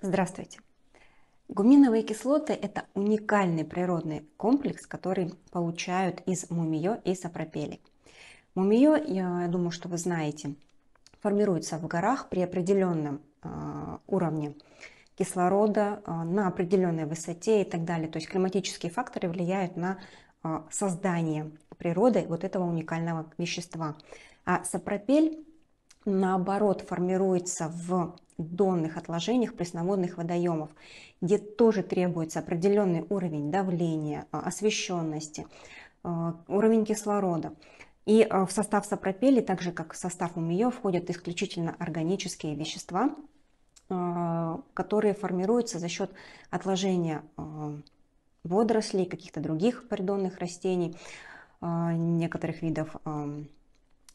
Здравствуйте! Гуминовые кислоты – это уникальный природный комплекс, который получают из мумиё и сапропели. Мумиё, я думаю, что вы знаете, формируется в горах при определенном а, уровне кислорода, а, на определенной высоте и так далее. То есть климатические факторы влияют на а, создание природой вот этого уникального вещества. А сапропель наоборот формируется в донных отложениях пресноводных водоемов, где тоже требуется определенный уровень давления, а, освещенности, а, уровень кислорода. И а, в состав сапропели, так же как в состав умиё, входят исключительно органические вещества, которые формируются за счет отложения водорослей, каких-то других придонных растений, некоторых видов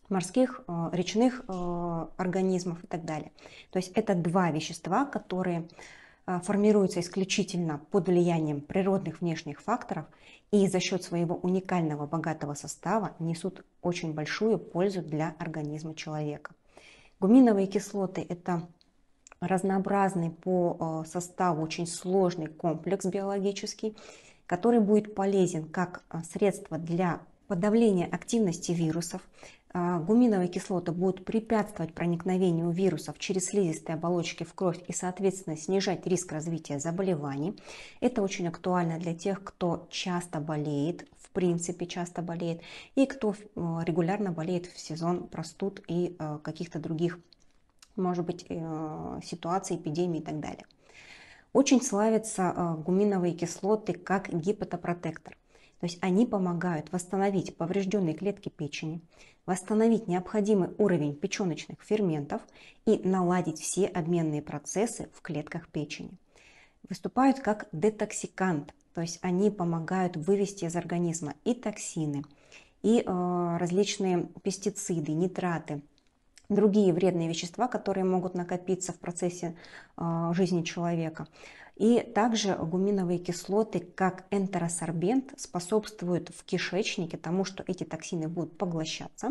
морских, э, речных э, организмов и так далее. То есть это два вещества, которые э, формируются исключительно под влиянием природных внешних факторов и за счет своего уникального богатого состава несут очень большую пользу для организма человека. Гуминовые кислоты – это разнообразный по составу очень сложный комплекс биологический, который будет полезен как средство для подавление активности вирусов. А, гуминовые кислоты будут препятствовать проникновению вирусов через слизистые оболочки в кровь и, соответственно, снижать риск развития заболеваний. Это очень актуально для тех, кто часто болеет, в принципе часто болеет, и кто э, регулярно болеет в сезон простуд и э, каких-то других, может быть, э, ситуаций, эпидемий и так далее. Очень славятся гуминовые кислоты как гипотопротектор. То есть они помогают восстановить поврежденные клетки печени, восстановить необходимый уровень печеночных ферментов и наладить все обменные процессы в клетках печени. Выступают как детоксикант, то есть они помогают вывести из организма и токсины, и э, различные пестициды, нитраты, другие вредные вещества, которые могут накопиться в процессе э, жизни человека. И также гуминовые кислоты, как энтеросорбент, способствуют в кишечнике тому, что эти токсины будут поглощаться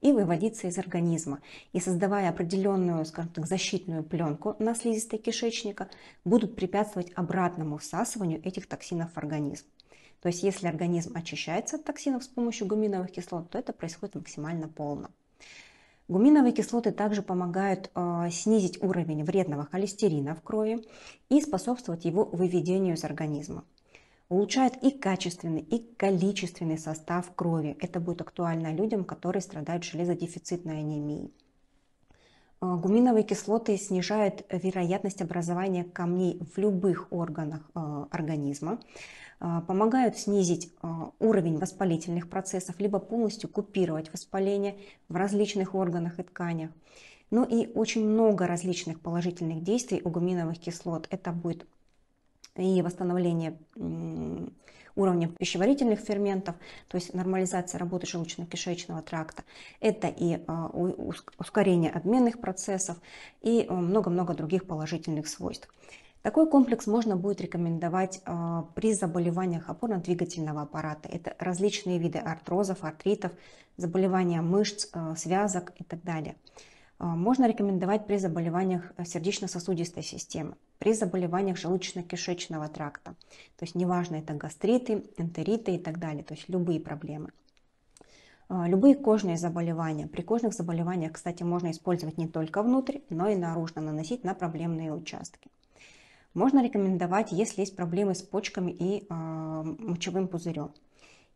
и выводиться из организма. И создавая определенную, скажем так, защитную пленку на слизистой кишечника, будут препятствовать обратному всасыванию этих токсинов в организм. То есть если организм очищается от токсинов с помощью гуминовых кислот, то это происходит максимально полно. Гуминовые кислоты также помогают э, снизить уровень вредного холестерина в крови и способствовать его выведению из организма. Улучшает и качественный, и количественный состав крови. Это будет актуально людям, которые страдают железодефицитной анемией. Э, гуминовые кислоты снижают вероятность образования камней в любых органах э, организма, э, помогают снизить уровень воспалительных процессов, либо полностью купировать воспаление в различных органах и тканях. Ну и очень много различных положительных действий у гуминовых кислот. Это будет и восстановление уровня пищеварительных ферментов, то есть нормализация работы желудочно-кишечного тракта. Это и а, ускорение обменных процессов и а, много-много других положительных свойств. Такой комплекс можно будет рекомендовать а, при заболеваниях опорно-двигательного аппарата. Это различные виды артрозов, артритов, заболевания мышц, связок и так далее. А, можно рекомендовать при заболеваниях э, сердечно-сосудистой системы, при заболеваниях желудочно-кишечного тракта. То есть неважно, это гастриты, энтериты и так далее, то есть любые проблемы. А, любые кожные заболевания. При кожных заболеваниях, кстати, можно использовать не только внутрь, но и наружно наносить на проблемные участки. Можно рекомендовать, если есть проблемы с почками и э, мочевым пузырем.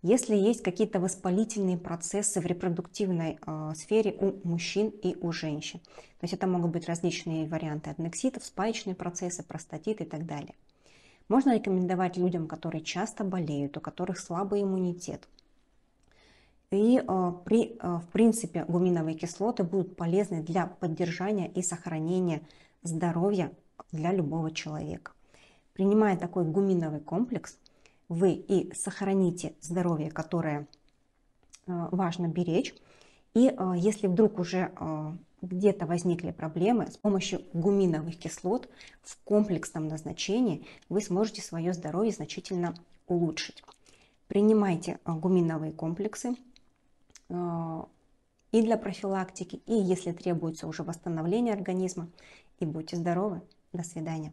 Если есть какие-то воспалительные процессы в репродуктивной э, сфере у мужчин и у женщин. То есть это могут быть различные варианты аднекситов, спаечные процессы, простатит и так далее. Можно рекомендовать людям, которые часто болеют, у которых слабый иммунитет. И э, при, э, в принципе гуминовые кислоты будут полезны для поддержания и сохранения здоровья для любого человека. Принимая такой гуминовый комплекс, вы и сохраните здоровье, которое э, важно беречь. И э, если вдруг уже э, где-то возникли проблемы, с помощью гуминовых кислот в комплексном назначении вы сможете свое здоровье значительно улучшить. Принимайте гуминовые комплексы и для профилактики, и если требуется уже восстановление организма. И будьте здоровы. До свидания.